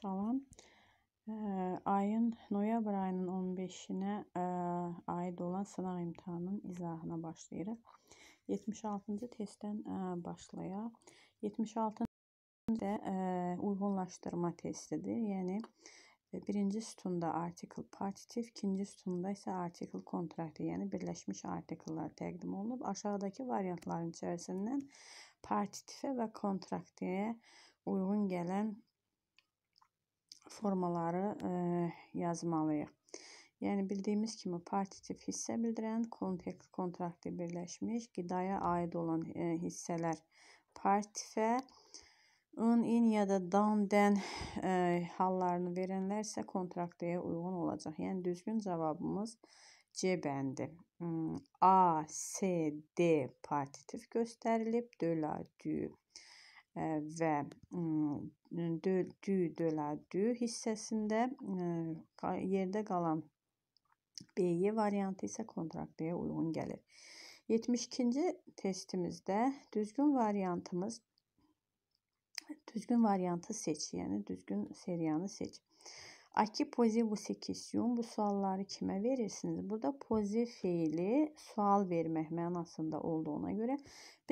Salam. Ayın noyabr ayının 15-nə e, aid olan sınaq imtahanının izahına başlayırıq. 76-cı testdən e, başlayaq. 76-cı də e, uyğunlaşdırma testidir. Yəni birinci sütunda article partitiv, ikinci sütunda isə article kontraktiv, yəni birləşmiş artikllar təqdim olunub. Aşağıdakı variantların içərisindən partitivə və kontraktivə uyğun gələn formaları e, yazmalıyıq. Yəni bildiyimiz kimi partitiv hissə bildirən kontekst kontraktı birləşmiş qidaya aid olan e, hissələr partifə ın, in ya da dan, dən e, hallarını verənlər isə kontraktaya uyğun olacaq. Yəni düzgün cavabımız C bəndi. Hmm, A, S, D partitiv göstərilib, döla, dü və dü dölə dü hissəsində yerdə qalan BY variantı isə kontraktaya uyğun gəlir. 72-ci testimizdə düzgün variantımız düzgün variantı seç, yəni düzgün seriyanı seç. Aki pozibus ikisium bu sualları kimə verirsiniz? Burada pozi feili sual vermək mənasında olduğuna görə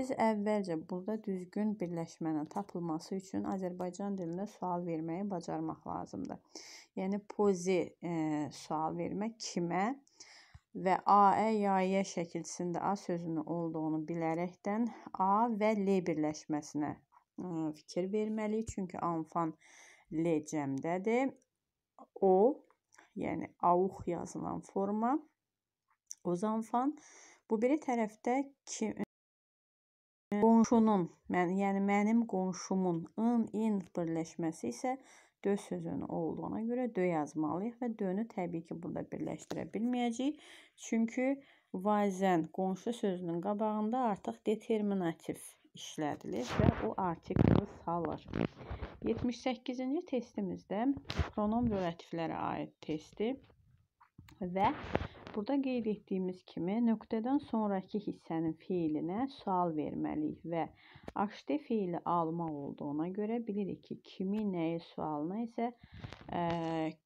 biz əvvəlcə burada düzgün birləşmənin tapılması üçün Azərbaycan dilində sual verməyi bacarmaq lazımdır. Yəni pozi e, sual vermək kimə və AE yayə şəkilsində A sözünün olduğunu bilərəkdən A və L birləşməsinə e, fikir verməliyik. Çünki anfan L cəmdədir o yəni auq yazılan forma uzanfan. Bu biri tərəfdə ki qonşunun, mən, yəni mənim qonşumun ın in birləşməsi isə dö sözünü olduğuna görə dö yazmalıyıq və dönü təbii ki, burada birləşdirə bilməyəcəyik. Çünki vazən qonşu sözünün qabağında artıq determinativ işlədilir və o artiklı salır. 78-ci testimizdə pronom relativlərə aid testi və burada qeyd etdiyimiz kimi nöqtədən sonrakı hissənin feilinə sual verməliyik və HT feili almaq olduğuna görə bilirik ki, kimi nəyi sualına isə ə, e,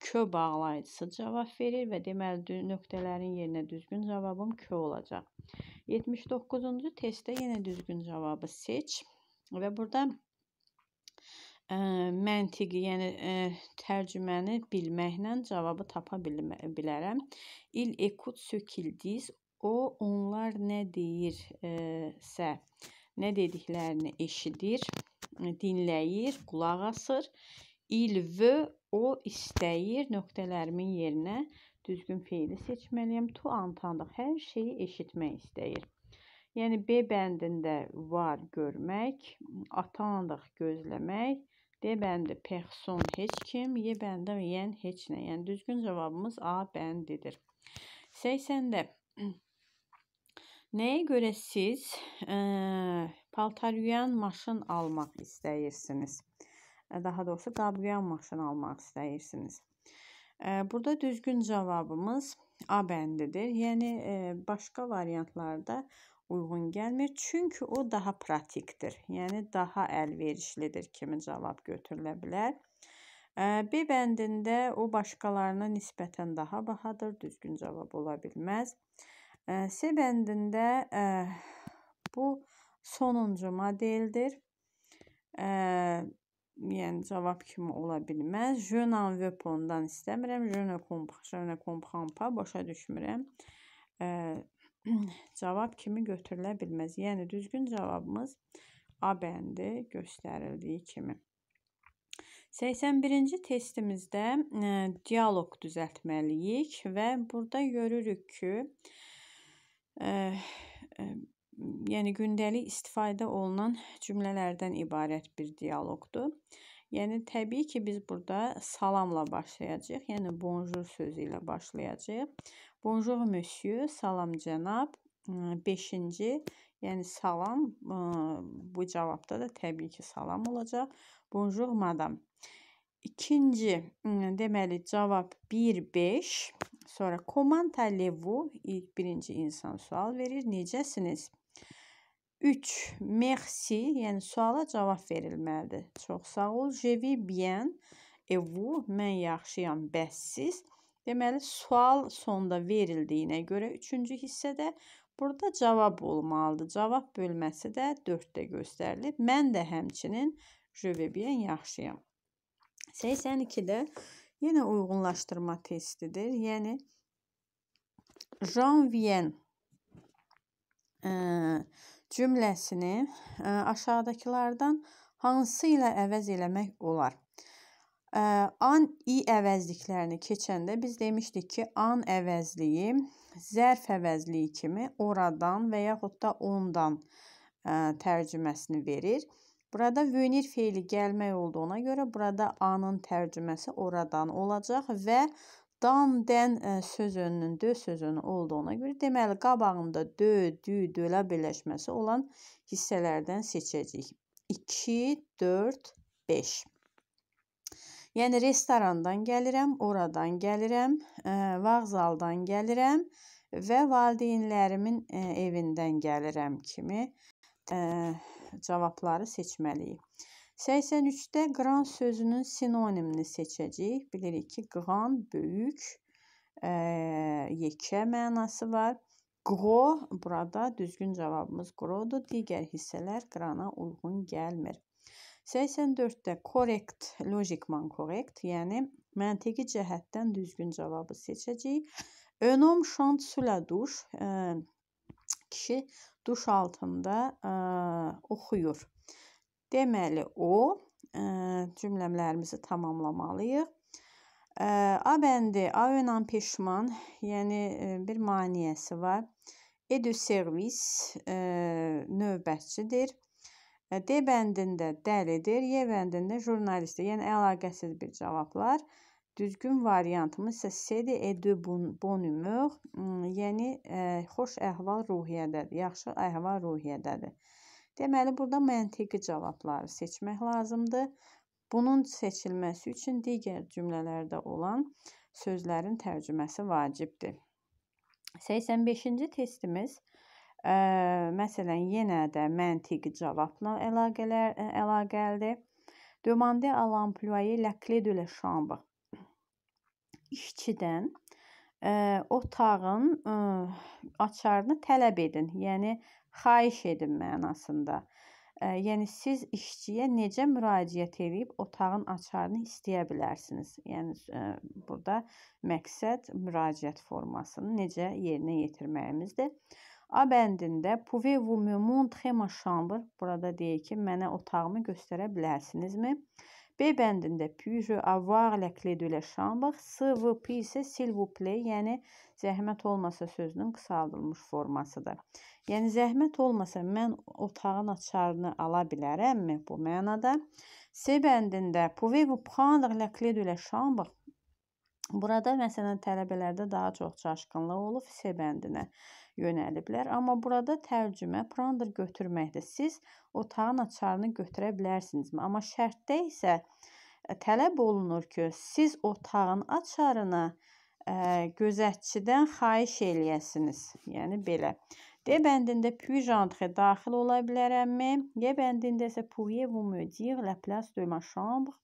kö bağlayıcısı cavab verir və deməli nöqtələrin yerinə düzgün cavabım kö olacaq. 79-cu testdə yenə düzgün cavabı seç və burada ə, məntiqi, yəni ə, tərcüməni bilməklə cavabı tapa bil bilərəm. Il écoute ce O onlar nə deyirsə, nə dediklərini eşidir, dinləyir, qulaq asır. Il veut, o istəyir nöqtələrimin yerinə düzgün feili seçməliyəm. To antandıq hər şeyi eşitmək istəyir. Yəni B bəndində var görmək, atandıq gözləmək, D bəndi person heç kim, Y bəndi yen heç nə. Yəni düzgün cavabımız A bəndidir. 80-də Nəyə görə siz e, paltaryuyan maşın almaq istəyirsiniz? E, daha doğrusu qabryuyan maşın almaq istəyirsiniz. E, burada düzgün cavabımız A bəndidir. Yəni e, başqa variantlarda uyğun gəlmir. Çünki o daha pratikdir. Yəni daha əlverişlidir kimi cavab götürülə bilər. B bəndində o başqalarına nisbətən daha bahadır. Düzgün cavab ola bilməz. C bəndində bu sonuncu modeldir. Yəni cavab kimi ola bilməz. Je n'en veux pas-dan istəmirəm. Je ne comprends pas, je ne comprends pas başa düşmürəm cavab kimi götürülə bilməz. Yəni düzgün cavabımız A bəndi göstərildiyi kimi. 81-ci testimizdə ə, e, dialoq düzəltməliyik və burada görürük ki, e, ə, e, ə, yəni gündəlik istifadə olunan cümlələrdən ibarət bir dialoqdur. Yəni təbii ki, biz burada salamla başlayacağıq. Yəni bonjur sözü ilə başlayacağıq. Bonjour monsieur, salam cənab. Beşinci, yəni salam, bu cavabda da təbii ki, salam olacaq. Bonjour madam. İkinci, deməli cavab 1-5, sonra komantalevu, ilk birinci insan sual verir, necəsiniz? 3. Merci, yəni suala cavab verilməlidir. Çox sağ ol. Je vais bien. E vous, mən yaxşıyam, bəs siz? Deməli, sual sonda verildiyinə görə üçüncü hissədə burada cavab olmalıdır. Cavab bölməsi də 4-də göstərilib. Mən də həmçinin Jövebiyən yaxşıyam. 82-də yenə uyğunlaşdırma testidir. Yəni, Janvien e, cümləsini e, aşağıdakılardan hansı ilə əvəz eləmək olar? An i əvəzliklərini keçəndə biz demişdik ki, an əvəzliyi zərf əvəzliyi kimi oradan və yaxud da ondan tərcüməsini verir. Burada vönir feili gəlmək olduğuna görə burada anın tərcüməsi oradan olacaq və dan, dən söz önünün dö söz önü olduğuna görə deməli qabağında dö, dü, dölə birləşməsi olan hissələrdən seçəcəyik. 2, 4, 5. Yəni restorandan gəlirəm, oradan gəlirəm, e, vağzaldan gəlirəm və valideynlərimin e, evindən gəlirəm kimi e, cavabları seçməliyik. 83-də qran sözünün sinonimini seçəcəyik. Bilirik ki, qran böyük, e, yekə mənası var. Qro burada düzgün cavabımız qrodur. Digər hissələr qrana uyğun gəlmir. 84-də korrekt, lojikman korrekt, yəni məntiqi cəhətdən düzgün cavabı seçəcəyik. Un homme chante sous la douche, kişi duş altında ə, e, oxuyur. Deməli o ə, e, cümlələrimizi tamamlamalıyıq. Ə, e, A bəndi avönan peşman, yəni ə, bir maniyəsi var. Edu servis ə, növbətçidir. E, D bəndində dəlidir, Y bəndində jurnalistdir. Yəni əlaqəsiz bir cavablar. Düzgün variantımız isə C-dir. Edü bonumuq, yəni ə, e, xoş əhval ruhiyyədədir, yaxşı əhval ruhiyyədədir. Deməli, burada məntiqi cavabları seçmək lazımdır. Bunun seçilməsi üçün digər cümlələrdə olan sözlərin tərcüməsi vacibdir. 85-ci testimiz Məsələn, yenə də məntiq-cavabla əlaqələr əlaqəlidir. Demander à l'employé la clé de la chambre. İşçidən ə, otağın ə, açarını tələb edin, yəni xahiş edin mənasında. Ə, yəni siz işçiyə necə müraciət edib otağın açarını istəyə bilərsiniz. Yəni ə, burada məqsəd müraciət formasını necə yerinə yetirməyimizdir. A bəndində Pouvez-vous me montrer ma chambre? Burada deyir ki, mənə otağımı göstərə bilərsinizmi? B bəndində Puis-je avoir la clé de la chambre? SVP isə s'il vous plaît, yəni zəhmət olmasa sözünün qısaldılmış formasıdır. Yəni zəhmət olmasa mən otağın açarını ala bilərəmmi bu mənada? C bəndində Pouvez-vous prendre la clé de la chambre? Burada məsələn tələbələrdə daha çox çaşqınlıq olub C bəndinə yönəliblər. Amma burada tərcümə prandır götürməkdir. Siz otağın açarını götürə bilərsiniz. Amma şərtdə isə e, tələb olunur ki, siz otağın açarını ə, e, gözətçidən xahiş eləyəsiniz. Yəni belə. D bəndində puis j'entre daxil ola bilərəmmi? Y bəndində isə pouvez-vous me dire la place de ma chambre?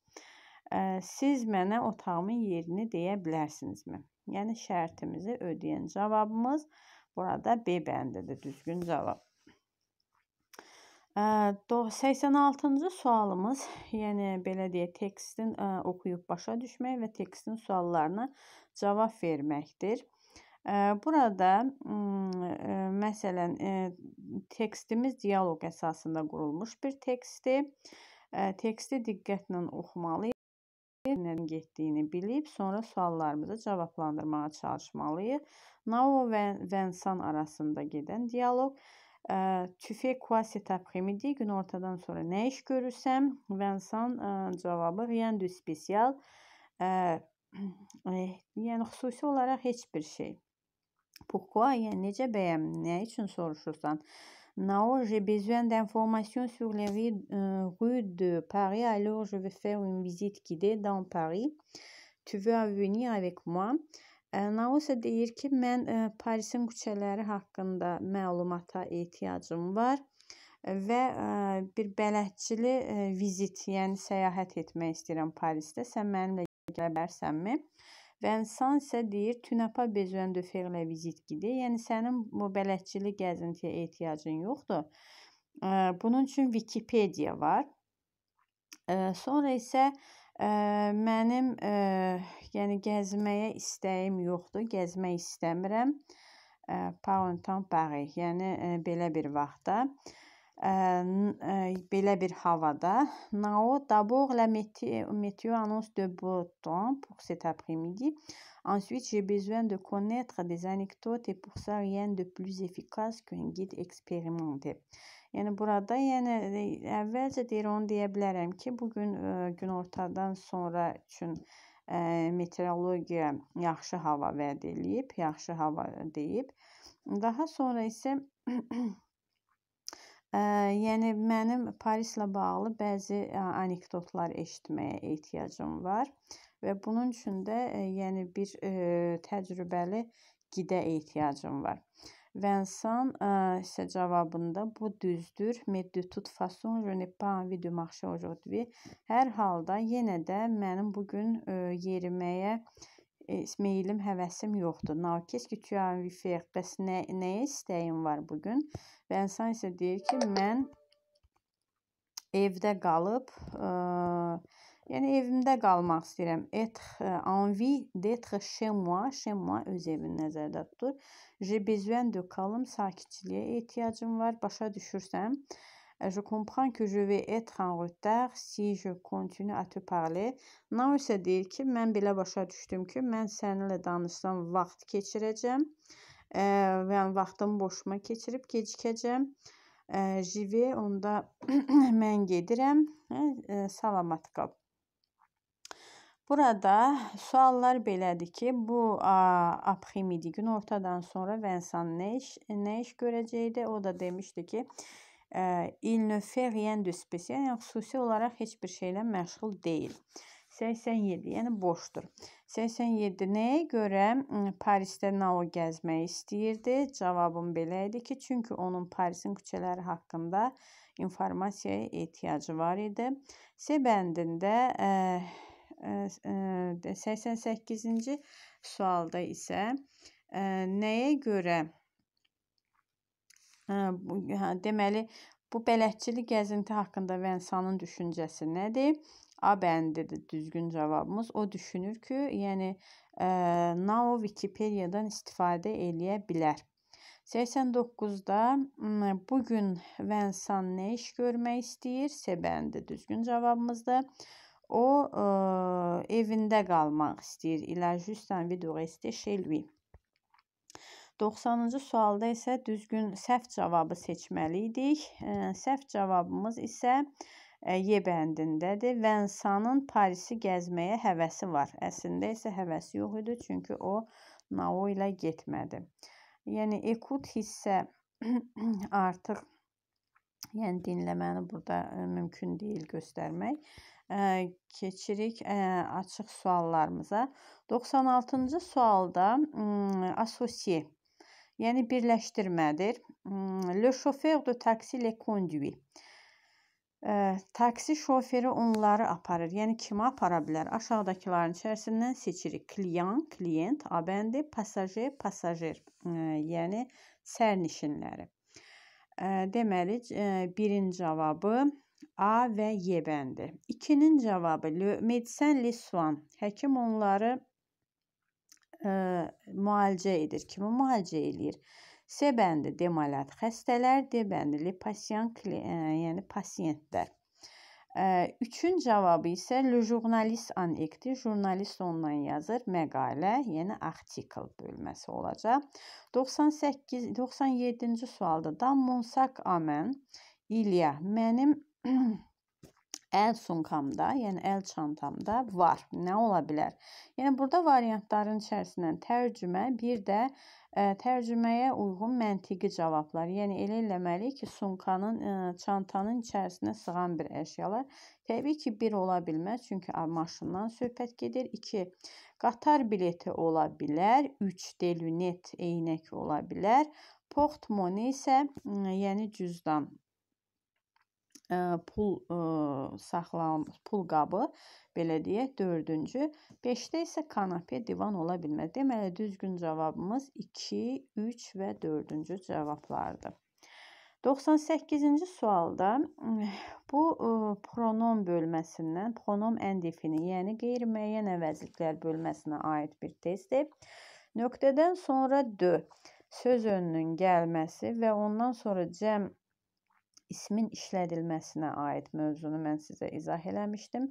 Ə, e, siz mənə otağımın yerini deyə bilərsinizmi? Yəni şərtimizi ödəyən cavabımız Burada B bəndidir düzgün cavab. 86-cı sualımız, yəni belə deyək, tekstin e, oxuyub başa düşmək və tekstin suallarına cavab verməkdir. Burada məsələn hmm, e, e, tekstimiz dialoq əsasında qurulmuş bir tekstdir. Teksti diqqətlə oxumalıyıq nədən getdiyini bilib, sonra suallarımızı cavablandırmağa çalışmalıyıq. Nao və Vənsan arasında gedən dialoq Tu fais quoi cet après-midi? Gün ortadan sonra nə iş görürsəm? Vənsan ə, cavabı rien de spécial. Yəni xüsusi olaraq heç bir şey. Pourquoi? Yəni necə bəyəm? Nə üçün soruşursan? Non, j'ai besoin d'informations sur les rues, euh, rues, de Paris, alors je vais faire une visite guidée dans Paris. Tu veux venir avec moi? Nausa deyir ki, mən ə, Parisin küçələri haqqında məlumata ehtiyacım var və ə, e, bir bələdçili ə, e, vizit, yəni səyahət etmək istəyirəm Parisdə. Sən mənimlə gələ bilərsənmi? Və insan isə deyir, "Tu n'as pas besoin de faire la visite guidée", yəni sənin bu bələdçilik gəzintiyə ehtiyacın yoxdur. Bunun üçün Wikipedia var. Sonra isə mənim, yəni gəzməyə istəyim yoxdur, gəzmək istəmirəm. Par un temps pareil, yəni belə bir vaxtda belə bir havada Nao d'abord la météo annonce de beau temps pour cet après-midi. Ensuite, j'ai besoin de connaître des anecdotes et pour ça rien de plus efficace qu'un guide experimenté. Yəni burada yəni əvvəlcə deyirəm deyə bilərəm ki, bu gün günortadan sonra üçün ə, meteorologiya yaxşı hava vəd eləyib, yaxşı hava deyib. Daha sonra isə Yəni mənim Parislə bağlı bəzi anekdotlar eşitməyə ehtiyacım var və bunun üçün də yəni bir təcrübəli gidə ehtiyacım var. Vincent isə cavabında bu düzdür. Mais de toute façon, je n'ai pas envie de marcher aujourd'hui. Hər halda yenə də mənim bu gün yeriməyə E, meylim, həvəsim yoxdur. Nakis ki, tüyan vifiyyəqqəs nə, nəyə istəyim var bugün? Və insan isə deyir ki, mən evdə qalıb, ə, e, yəni evimdə qalmaq istəyirəm. Et e, envi d'être chez moi, chez moi öz evini nəzərdə tutur. J'ai besoin de calme, sakitçiliyə ehtiyacım var. Başa düşürsəm? je comprends que je vais être en retard si je continue à te parler. Nausə deyir ki, mən belə başa düşdüm ki, mən səninlə danışsam vaxt keçirəcəm. E, və vaxtımı boşuma keçirib gecikəcəm. E, Jive onda mən gedirəm. E, salamat qal. Burada suallar belədir ki, bu apremidi gün ortadan sonra Vənsan nə iş, nə iş görəcəkdi? O da demişdi ki, Ə, il ne fait rien de spécial, yəni xüsusi olaraq heç bir şeylə məşğul deyil. 87, yəni boşdur. 87-nə görə hmm, Parisdə Nao gəzmək istəyirdi. Cavabım belə idi ki, çünki onun Parisin küçələri haqqında informasiyaya ehtiyacı var idi. C bəndində ə, ə, 88-ci sualda isə ə, eh, nəyə görə Hə, hə, deməli, bu bələdçilik gəzinti haqqında Vənsanın düşüncəsi nədir? A bəndidir düzgün cavabımız. O düşünür ki, yəni e, Nao Wikipediyadan istifadə eləyə bilər. 89-da bu gün Vənsan nə iş görmək istəyir? C bəndi düzgün cavabımızdır. O e, evində qalmaq istəyir. Il a juste envie de rester chez lui. 90-cı sualda isə düzgün səhv cavabı seçməli idik. Səhv cavabımız isə Y bəndindədir. Vənsanın Parisi gəzməyə həvəsi var. Əslində isə həvəsi yox idi, çünki o Nao ilə getmədi. Yəni ekut hissə artıq yəni dinləməni burada mümkün deyil göstərmək. Keçirik açıq suallarımıza. 96-cı sualda mm, asosiye yəni birləşdirmədir. Hmm, le chauffeur de taxi le conduit. E, taksi şoförü onları aparır. Yəni kimi apara bilər? Aşağıdakıların içərisindən seçirik. Kliyan, klient, abendi, pasajer, pasajer. E, yəni sərnişinləri. E, deməli, e, birin cavabı A və Y bəndi. 2-nin cavabı le médecin le soin. Həkim onları ə, e, müalicə edir, kimi müalicə eləyir. S bəndi demalət xəstələr, D bəndi pasient, e, yəni pasiyentlər. E, üçün cavabı isə le jurnalist anekti, jurnalist ondan yazır, məqalə, yəni article bölməsi olacaq. 98 97-ci sualda da Monsak Amen İlya mənim əl sumkamda, yəni əl çantamda var. Nə ola bilər? Yəni burada variantların içərisindən tərcümə, bir də ə, e, tərcüməyə uyğun məntiqi cavablar. Yəni elə eləməli ki, sumkanın, ə, e, çantanın içərisinə sığan bir əşyalar təbii ki, bir ola bilməz, çünki maşından söhbət gedir. 2. Qatar bileti ola bilər, 3 delunet eynək ola bilər. Portmone isə, yəni cüzdan pul saxlanmış pul qabı, belə deyək, dördüncü. Beşdə isə kanape, divan ola bilməz. Deməli, düzgün cavabımız 2, 3 və 4-cü cavablardır. 98-ci sualda bu pronom bölməsindən pronom endifini, yəni qeyri-müəyyən əvəzliklər bölməsinə aid bir testdir. Nöqtədən sonra dö söz önünün gəlməsi və ondan sonra cəm ismin işlədilməsinə aid mövzunu mən sizə izah eləmişdim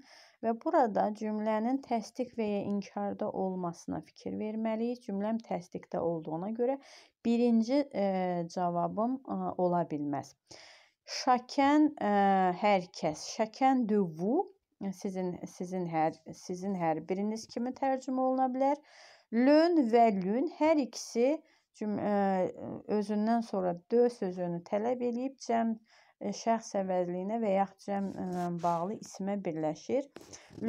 və burada cümlənin təsdiq və ya inkarda olmasına fikir verməliyik. Cümləm təsdiqdə olduğuna görə birinci e, cavabım e, ola bilməz. Şakən e, hər kəs, şakən de vous sizin sizin hər sizin hər biriniz kimi tərcümə oluna bilər. Lön və lün hər ikisi cüm ə, e, özündən sonra dö sözünü tələb eləyib cəm E, şəxs əvəzliyinə və ya cəmlə e, bağlı ismə birləşir.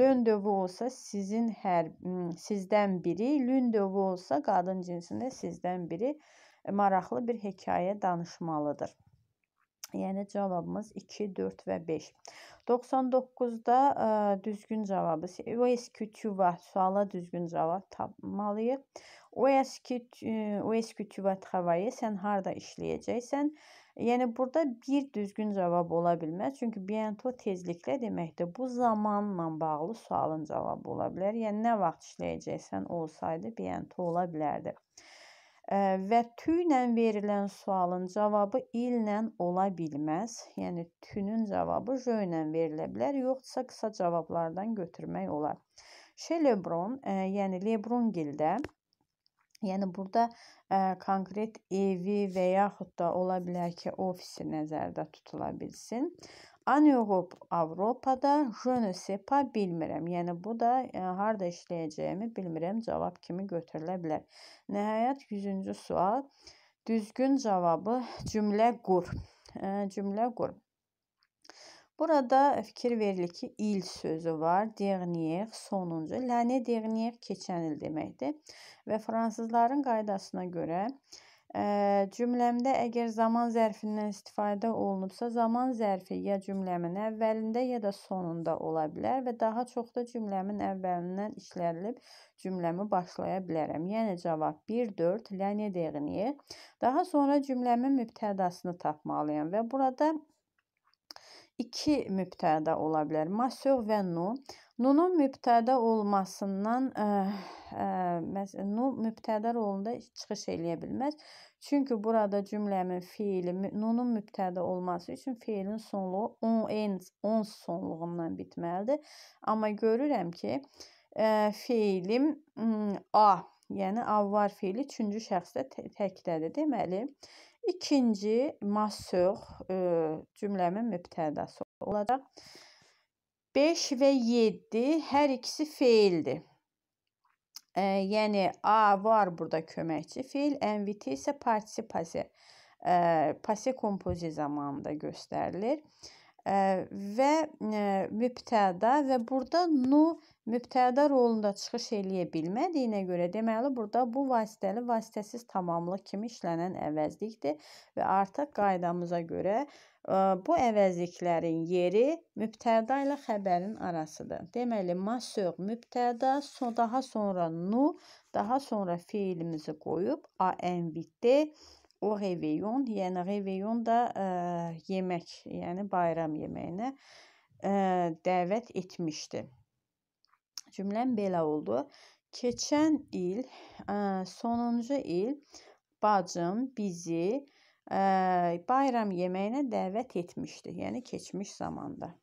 Lön dövü olsa sizin hər sizdən biri, lün dövü olsa qadın cinsində sizdən biri e, maraqlı bir hekayə danışmalıdır. Yəni cavabımız 2, 4 və 5. 99-da ə, düzgün cavabı OSQTV suala düzgün cavab tapmalıyıq. OSQTV travayı sən harda işləyəcəksən? Yəni burada bir düzgün cavab ola bilməz. Çünki biento tezliklə deməkdir. Bu zamanla bağlı sualın cavabı ola bilər. Yəni nə vaxt işləyəcəksən olsaydı biento ola bilərdi. Və tü ilə verilən sualın cavabı illə ola bilməz. Yəni tünün cavabı jö ilə verilə bilər, yoxsa qısa cavablardan götürmək olar. Şelebron, yəni Lebron gildə Yəni burada ə, e, konkret evi və yaxud da ola bilər ki, ofisi nəzərdə tutula bilsin. An yoxub Avropada, jönü sepa bilmirəm. Yəni bu da ə, e, harda işləyəcəyimi bilmirəm cavab kimi götürülə bilər. Nəhayət 100-cü sual. Düzgün cavabı cümlə qur. Ə, e, cümlə qur. Burada e, fikir verilir ki, il sözü var. Dernier sonuncu. Lənə dernier keçən il deməkdir. Və fransızların qaydasına görə e, cümləmdə əgər zaman zərfindən istifadə olunubsa, zaman zərfi ya cümləmin əvvəlində ya da sonunda ola bilər və daha çox da cümləmin əvvəlindən işlədilib cümləmi başlaya bilərəm. Yəni cavab 1-4 lənə dəğniyə. Daha sonra cümləmin mübtədasını tapmalıyam və burada iki mübtəda ola bilər. Masöv və nu. Nunun mübtəda olmasından ə, eh, ə, eh, məsələn nu mübtəda rolunda çıxış eləyə bilməz. Çünki burada cümləmin fiili nunun mübtəda olması üçün fiilin sonluğu on, en, on sonluğundan bitməlidir. Amma görürəm ki, ə, eh, fiilim ə, hmm, a, yəni avvar fiili üçüncü şəxsdə təkdədir. Deməli, İkinci masöx e, cümləmin mübtədası olacaq. 5 və 7 hər ikisi feildir. E, yəni A var burada köməkçi feil, NVT isə partisipasiya e, passiv kompoziya zamanında göstərilir. E, və e, mübtəda və burada nu mübtəda rolunda çıxış eləyə bilmədiyinə görə deməli burada bu vasitəli vasitəsiz tamamlıq kimi işlənən əvəzlikdir və artıq qaydamıza görə ə, e, bu əvəzliklərin yeri mübtəda ilə xəbərin arasıdır. Deməli masöq mübtəda, so daha sonra nu, daha sonra feilimizi qoyub anvitdə o reveyon, yəni reveyon da ə, e, yemək, yəni bayram yeməyinə ə, e, dəvət etmişdi. Cümləm belə oldu. Keçən il, ə, sonuncu il bacım bizi ə, bayram yeməyinə dəvət etmişdi. Yəni keçmiş zamanda.